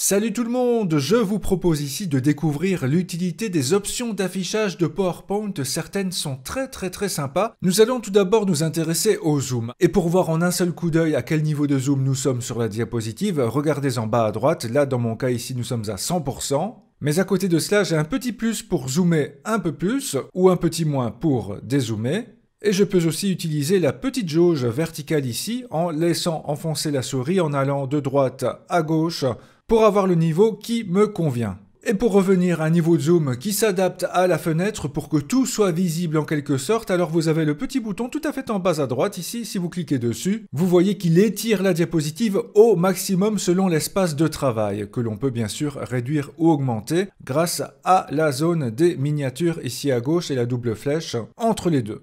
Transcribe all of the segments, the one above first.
Salut tout le monde, je vous propose ici de découvrir l'utilité des options d'affichage de PowerPoint, certaines sont très très très sympas. Nous allons tout d'abord nous intéresser au zoom. Et pour voir en un seul coup d'œil à quel niveau de zoom nous sommes sur la diapositive, regardez en bas à droite, là dans mon cas ici nous sommes à 100%. Mais à côté de cela, j'ai un petit plus pour zoomer un peu plus, ou un petit moins pour dézoomer. Et je peux aussi utiliser la petite jauge verticale ici, en laissant enfoncer la souris en allant de droite à gauche, pour avoir le niveau qui me convient. Et pour revenir à un niveau de zoom qui s'adapte à la fenêtre pour que tout soit visible en quelque sorte, alors vous avez le petit bouton tout à fait en bas à droite ici, si vous cliquez dessus, vous voyez qu'il étire la diapositive au maximum selon l'espace de travail, que l'on peut bien sûr réduire ou augmenter grâce à la zone des miniatures ici à gauche et la double flèche entre les deux.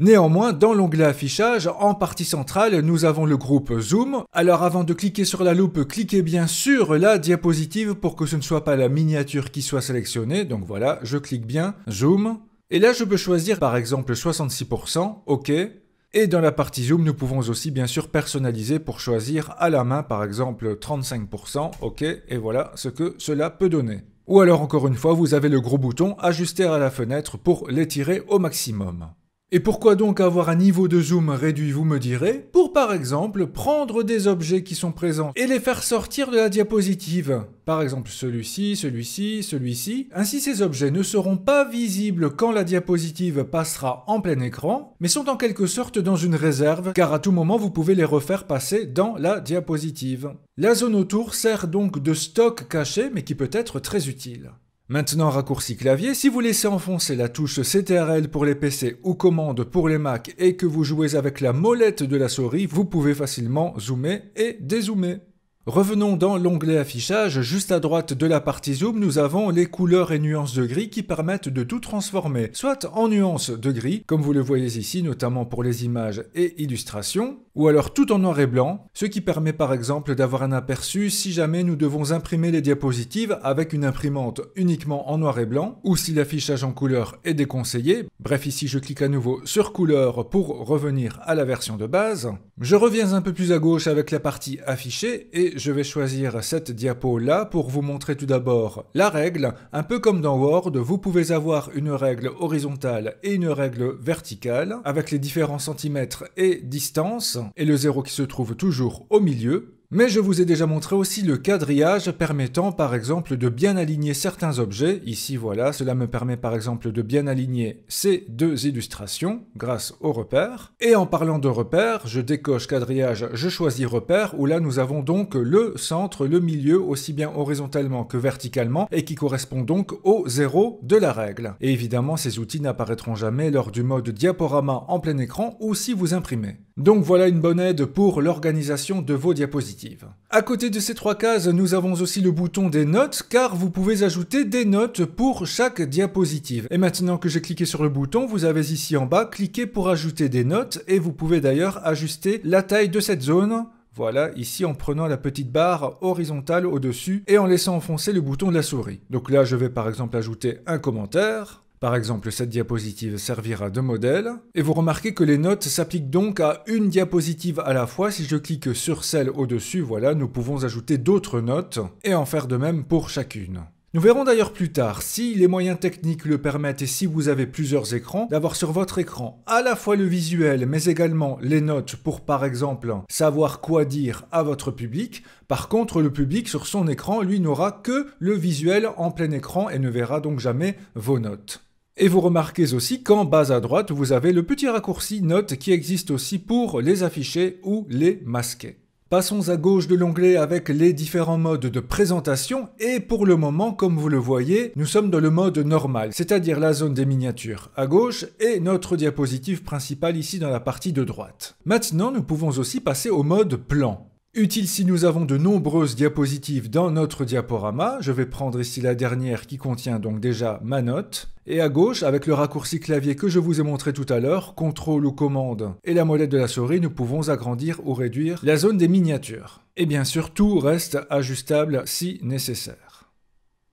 Néanmoins, dans l'onglet affichage, en partie centrale, nous avons le groupe Zoom. Alors avant de cliquer sur la loupe, cliquez bien sur la diapositive pour que ce ne soit pas la miniature qui soit sélectionnée. Donc voilà, je clique bien Zoom. Et là, je peux choisir par exemple 66%, OK. Et dans la partie Zoom, nous pouvons aussi bien sûr personnaliser pour choisir à la main par exemple 35%, OK. Et voilà ce que cela peut donner. Ou alors encore une fois, vous avez le gros bouton ajuster à la fenêtre pour l'étirer au maximum. Et pourquoi donc avoir un niveau de zoom réduit, vous me direz Pour par exemple prendre des objets qui sont présents et les faire sortir de la diapositive. Par exemple celui-ci, celui-ci, celui-ci. Ainsi ces objets ne seront pas visibles quand la diapositive passera en plein écran, mais sont en quelque sorte dans une réserve, car à tout moment vous pouvez les refaire passer dans la diapositive. La zone autour sert donc de stock caché, mais qui peut être très utile. Maintenant raccourci clavier, si vous laissez enfoncer la touche CTRL pour les PC ou commande pour les Mac et que vous jouez avec la molette de la souris, vous pouvez facilement zoomer et dézoomer. Revenons dans l'onglet affichage, juste à droite de la partie zoom, nous avons les couleurs et nuances de gris qui permettent de tout transformer, soit en nuances de gris, comme vous le voyez ici, notamment pour les images et illustrations, ou alors tout en noir et blanc, ce qui permet par exemple d'avoir un aperçu si jamais nous devons imprimer les diapositives avec une imprimante uniquement en noir et blanc, ou si l'affichage en couleur est déconseillé. Bref, ici je clique à nouveau sur couleur pour revenir à la version de base. Je reviens un peu plus à gauche avec la partie affichée et je vais choisir cette diapo-là pour vous montrer tout d'abord la règle. Un peu comme dans Word, vous pouvez avoir une règle horizontale et une règle verticale, avec les différents centimètres et distances, et le zéro qui se trouve toujours au milieu. Mais je vous ai déjà montré aussi le quadrillage permettant par exemple de bien aligner certains objets. Ici voilà, cela me permet par exemple de bien aligner ces deux illustrations grâce aux repères. Et en parlant de repères, je décoche quadrillage, je choisis repère. où là nous avons donc le centre, le milieu aussi bien horizontalement que verticalement et qui correspond donc au zéro de la règle. Et évidemment ces outils n'apparaîtront jamais lors du mode diaporama en plein écran ou si vous imprimez. Donc voilà une bonne aide pour l'organisation de vos diapositives. À côté de ces trois cases, nous avons aussi le bouton des notes, car vous pouvez ajouter des notes pour chaque diapositive. Et maintenant que j'ai cliqué sur le bouton, vous avez ici en bas, cliquez pour ajouter des notes, et vous pouvez d'ailleurs ajuster la taille de cette zone, voilà, ici en prenant la petite barre horizontale au-dessus et en laissant enfoncer le bouton de la souris. Donc là, je vais par exemple ajouter un commentaire. Par exemple, cette diapositive servira de modèle, et vous remarquez que les notes s'appliquent donc à une diapositive à la fois. Si je clique sur celle au-dessus, voilà, nous pouvons ajouter d'autres notes, et en faire de même pour chacune. Nous verrons d'ailleurs plus tard, si les moyens techniques le permettent et si vous avez plusieurs écrans, d'avoir sur votre écran à la fois le visuel mais également les notes pour par exemple savoir quoi dire à votre public. Par contre, le public sur son écran, lui, n'aura que le visuel en plein écran et ne verra donc jamais vos notes. Et vous remarquez aussi qu'en bas à droite, vous avez le petit raccourci Note qui existe aussi pour les afficher ou les masquer. Passons à gauche de l'onglet avec les différents modes de présentation et pour le moment, comme vous le voyez, nous sommes dans le mode normal, c'est-à-dire la zone des miniatures à gauche et notre diapositive principale ici dans la partie de droite. Maintenant, nous pouvons aussi passer au mode plan. Utile si nous avons de nombreuses diapositives dans notre diaporama. Je vais prendre ici la dernière qui contient donc déjà ma note. Et à gauche, avec le raccourci clavier que je vous ai montré tout à l'heure, contrôle ou commande et la molette de la souris, nous pouvons agrandir ou réduire la zone des miniatures. Et bien sûr, tout reste ajustable si nécessaire.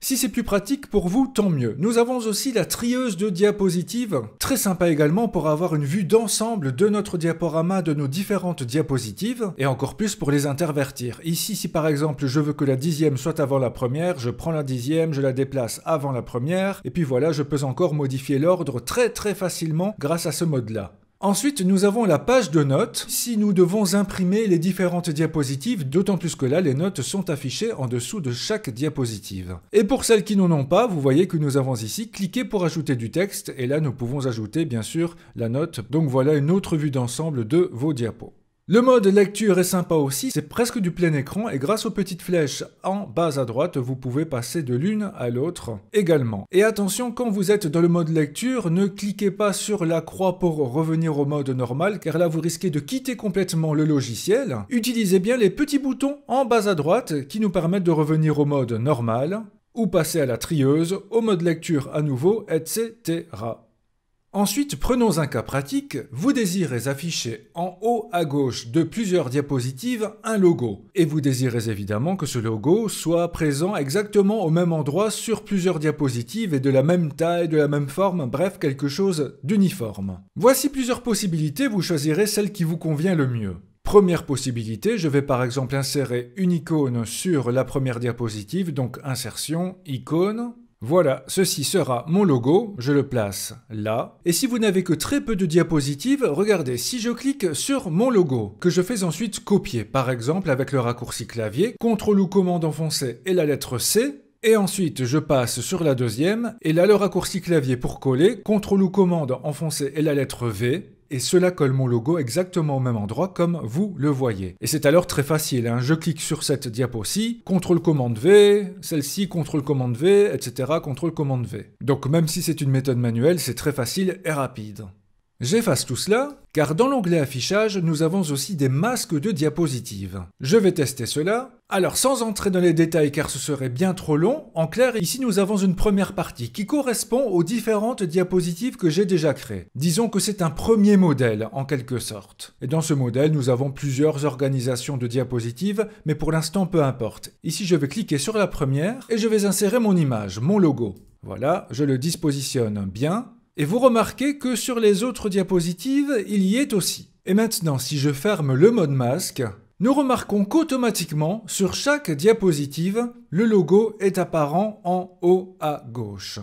Si c'est plus pratique pour vous, tant mieux. Nous avons aussi la trieuse de diapositives, très sympa également pour avoir une vue d'ensemble de notre diaporama de nos différentes diapositives, et encore plus pour les intervertir. Ici, si par exemple je veux que la dixième soit avant la première, je prends la dixième, je la déplace avant la première, et puis voilà, je peux encore modifier l'ordre très très facilement grâce à ce mode-là. Ensuite, nous avons la page de notes. Si nous devons imprimer les différentes diapositives, d'autant plus que là, les notes sont affichées en dessous de chaque diapositive. Et pour celles qui n'en ont pas, vous voyez que nous avons ici cliqué pour ajouter du texte, et là, nous pouvons ajouter, bien sûr, la note. Donc voilà une autre vue d'ensemble de vos diapos. Le mode lecture est sympa aussi, c'est presque du plein écran et grâce aux petites flèches en bas à droite, vous pouvez passer de l'une à l'autre également. Et attention, quand vous êtes dans le mode lecture, ne cliquez pas sur la croix pour revenir au mode normal car là vous risquez de quitter complètement le logiciel. Utilisez bien les petits boutons en bas à droite qui nous permettent de revenir au mode normal ou passer à la trieuse, au mode lecture à nouveau, etc. Ensuite, prenons un cas pratique. Vous désirez afficher en haut à gauche de plusieurs diapositives un logo. Et vous désirez évidemment que ce logo soit présent exactement au même endroit sur plusieurs diapositives et de la même taille, de la même forme, bref, quelque chose d'uniforme. Voici plusieurs possibilités, vous choisirez celle qui vous convient le mieux. Première possibilité, je vais par exemple insérer une icône sur la première diapositive, donc insertion, icône. Voilà, ceci sera mon logo, je le place là. Et si vous n'avez que très peu de diapositives, regardez, si je clique sur mon logo, que je fais ensuite copier, par exemple avec le raccourci clavier, CTRL ou commande enfoncée et la lettre C, et ensuite, je passe sur la deuxième, et là le raccourci clavier pour coller, CTRL ou commande enfoncé et la lettre V, et cela colle mon logo exactement au même endroit comme vous le voyez. Et c'est alors très facile, hein. je clique sur cette diapo-ci, CTRL commande V, celle-ci CTRL commande V, etc. CTRL commande V. Donc même si c'est une méthode manuelle, c'est très facile et rapide. J'efface tout cela, car dans l'onglet affichage, nous avons aussi des masques de diapositives. Je vais tester cela. Alors sans entrer dans les détails car ce serait bien trop long, en clair ici nous avons une première partie qui correspond aux différentes diapositives que j'ai déjà créées. Disons que c'est un premier modèle en quelque sorte. Et dans ce modèle nous avons plusieurs organisations de diapositives, mais pour l'instant peu importe. Ici je vais cliquer sur la première et je vais insérer mon image, mon logo. Voilà, je le dispositionne bien et vous remarquez que sur les autres diapositives, il y est aussi. Et maintenant, si je ferme le mode masque, nous remarquons qu'automatiquement, sur chaque diapositive, le logo est apparent en haut à gauche.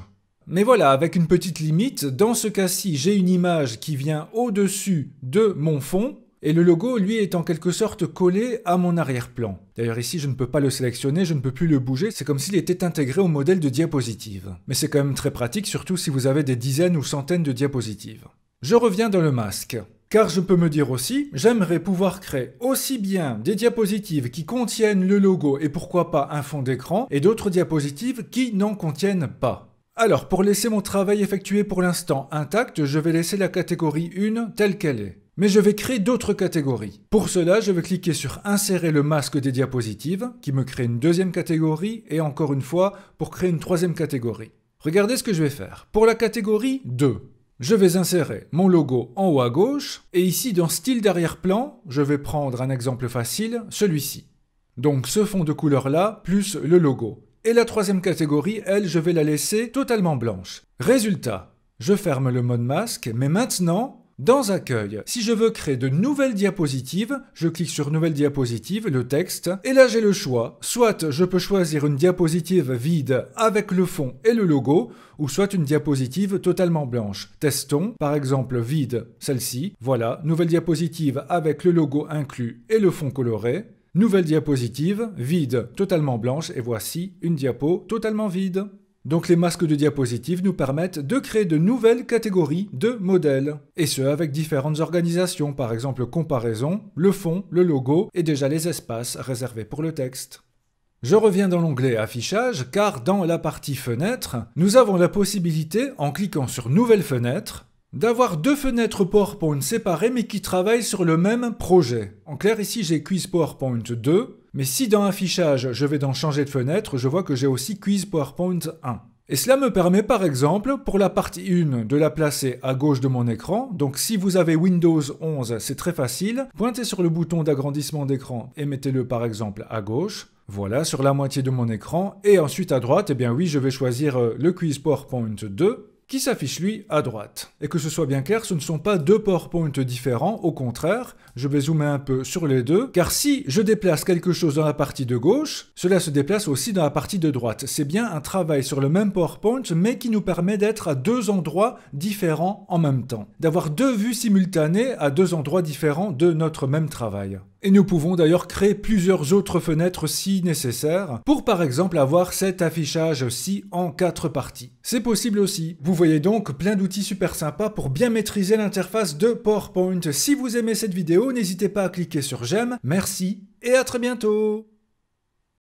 Mais voilà, avec une petite limite, dans ce cas-ci, j'ai une image qui vient au-dessus de mon fond, et le logo, lui, est en quelque sorte collé à mon arrière-plan. D'ailleurs ici, je ne peux pas le sélectionner, je ne peux plus le bouger, c'est comme s'il était intégré au modèle de diapositive. Mais c'est quand même très pratique, surtout si vous avez des dizaines ou centaines de diapositives. Je reviens dans le masque. Car je peux me dire aussi, j'aimerais pouvoir créer aussi bien des diapositives qui contiennent le logo et pourquoi pas un fond d'écran, et d'autres diapositives qui n'en contiennent pas. Alors, pour laisser mon travail effectué pour l'instant intact, je vais laisser la catégorie 1 telle qu'elle est. Mais je vais créer d'autres catégories. Pour cela, je vais cliquer sur Insérer le masque des diapositives, qui me crée une deuxième catégorie, et encore une fois, pour créer une troisième catégorie. Regardez ce que je vais faire. Pour la catégorie 2, je vais insérer mon logo en haut à gauche, et ici dans Style d'arrière-plan, je vais prendre un exemple facile, celui-ci. Donc ce fond de couleur là, plus le logo. Et la troisième catégorie, elle, je vais la laisser totalement blanche. Résultat, je ferme le mode masque, mais maintenant, dans Accueil, si je veux créer de nouvelles diapositives, je clique sur Nouvelle diapositive, le texte, et là j'ai le choix. Soit je peux choisir une diapositive vide avec le fond et le logo, ou soit une diapositive totalement blanche. Testons, par exemple vide, celle-ci. Voilà, nouvelle diapositive avec le logo inclus et le fond coloré. Nouvelle diapositive, vide, totalement blanche, et voici une diapo totalement vide. Donc les masques de diapositive nous permettent de créer de nouvelles catégories de modèles, et ce avec différentes organisations, par exemple comparaison, le fond, le logo et déjà les espaces réservés pour le texte. Je reviens dans l'onglet affichage car dans la partie fenêtre, nous avons la possibilité, en cliquant sur nouvelle fenêtre, d'avoir deux fenêtres PowerPoint séparées mais qui travaillent sur le même projet. En clair, ici j'ai Quiz PowerPoint 2, mais si dans Affichage je vais dans Changer de fenêtre, je vois que j'ai aussi Quiz PowerPoint 1. Et cela me permet par exemple, pour la partie 1, de la placer à gauche de mon écran. Donc si vous avez Windows 11, c'est très facile. Pointez sur le bouton d'agrandissement d'écran et mettez-le par exemple à gauche. Voilà, sur la moitié de mon écran. Et ensuite à droite, eh bien oui, je vais choisir euh, le Quiz PowerPoint 2 qui s'affiche lui à droite. Et que ce soit bien clair, ce ne sont pas deux PowerPoints différents, au contraire, je vais zoomer un peu sur les deux, car si je déplace quelque chose dans la partie de gauche, cela se déplace aussi dans la partie de droite. C'est bien un travail sur le même PowerPoint, mais qui nous permet d'être à deux endroits différents en même temps, d'avoir deux vues simultanées à deux endroits différents de notre même travail. Et nous pouvons d'ailleurs créer plusieurs autres fenêtres si nécessaire, pour par exemple avoir cet affichage-ci en quatre parties. C'est possible aussi. Vous voyez donc plein d'outils super sympas pour bien maîtriser l'interface de PowerPoint. Si vous aimez cette vidéo, n'hésitez pas à cliquer sur j'aime, merci et à très bientôt